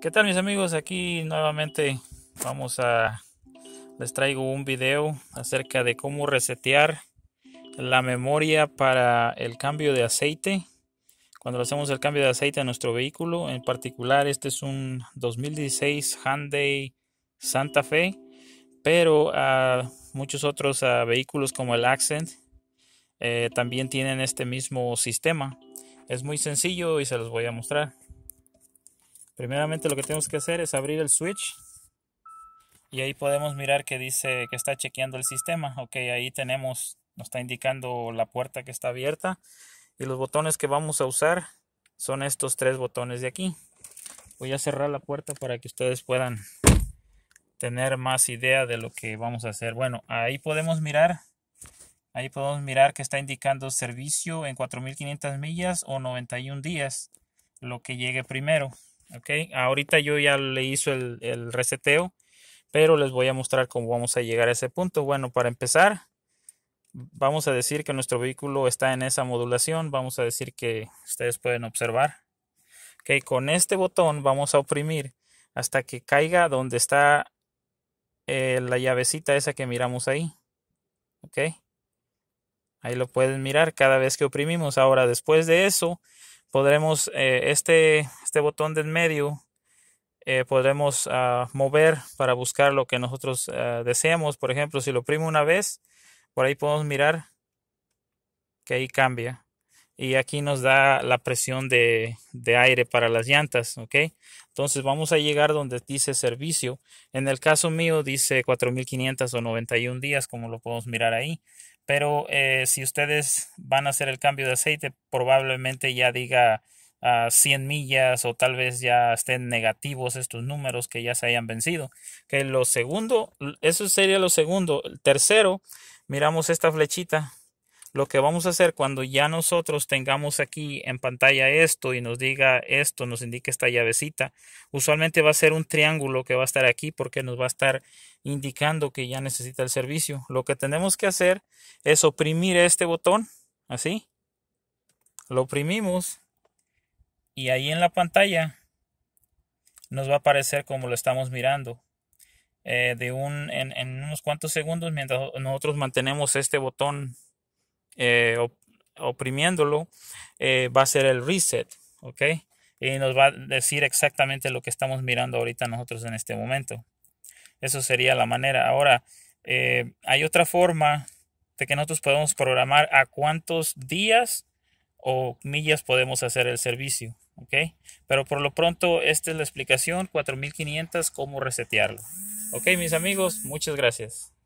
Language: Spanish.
¿Qué tal mis amigos? Aquí nuevamente vamos a les traigo un video acerca de cómo resetear la memoria para el cambio de aceite. Cuando hacemos el cambio de aceite a nuestro vehículo, en particular este es un 2016 Hyundai Santa Fe, pero muchos otros vehículos como el Accent eh, también tienen este mismo sistema. Es muy sencillo y se los voy a mostrar. Primeramente lo que tenemos que hacer es abrir el switch y ahí podemos mirar que dice que está chequeando el sistema. Ok, ahí tenemos, nos está indicando la puerta que está abierta y los botones que vamos a usar son estos tres botones de aquí. Voy a cerrar la puerta para que ustedes puedan tener más idea de lo que vamos a hacer. Bueno, ahí podemos mirar, ahí podemos mirar que está indicando servicio en 4500 millas o 91 días, lo que llegue primero ok ahorita yo ya le hizo el, reseteo pero les voy a mostrar cómo vamos a llegar a ese punto bueno para empezar vamos a decir que nuestro vehículo está en esa modulación vamos a decir que ustedes pueden observar ok con este botón vamos a oprimir hasta que caiga donde está eh, la llavecita esa que miramos ahí ok Ahí lo pueden mirar cada vez que oprimimos. Ahora, después de eso, podremos eh, este, este botón en medio eh, podremos ah, mover para buscar lo que nosotros ah, deseamos. Por ejemplo, si lo primo una vez, por ahí podemos mirar que ahí cambia y aquí nos da la presión de, aire para las llantas, ¿ok? Entonces vamos a llegar donde dice servicio. En el caso mío dice 4591 o 91 días, como lo podemos mirar ahí. Pero eh, si ustedes van a hacer el cambio de aceite, probablemente ya diga 100 ah, millas o tal vez ya estén negativos estos números que ya se hayan vencido. Que lo segundo, eso sería lo segundo. El tercero, miramos esta flechita lo que vamos a hacer cuando ya nosotros tengamos aquí en pantalla esto y nos diga esto, nos indique esta llavecita, usualmente va a ser un triángulo que va a estar aquí porque nos va a estar indicando que ya necesita el servicio. Lo que tenemos que hacer es oprimir este botón, así. Lo oprimimos y ahí en la pantalla nos va a aparecer como lo estamos mirando. Eh, de un, en, en unos cuantos segundos mientras nosotros mantenemos este botón eh, oprimiéndolo, eh, va a ser el reset, ¿ok? Y nos va a decir exactamente lo que estamos mirando ahorita nosotros en este momento. Eso sería la manera. Ahora, eh, hay otra forma de que nosotros podemos programar a cuántos días o millas podemos hacer el servicio, ¿ok? Pero por lo pronto, esta es la explicación, 4500, cómo resetearlo. Ok, mis amigos, muchas gracias.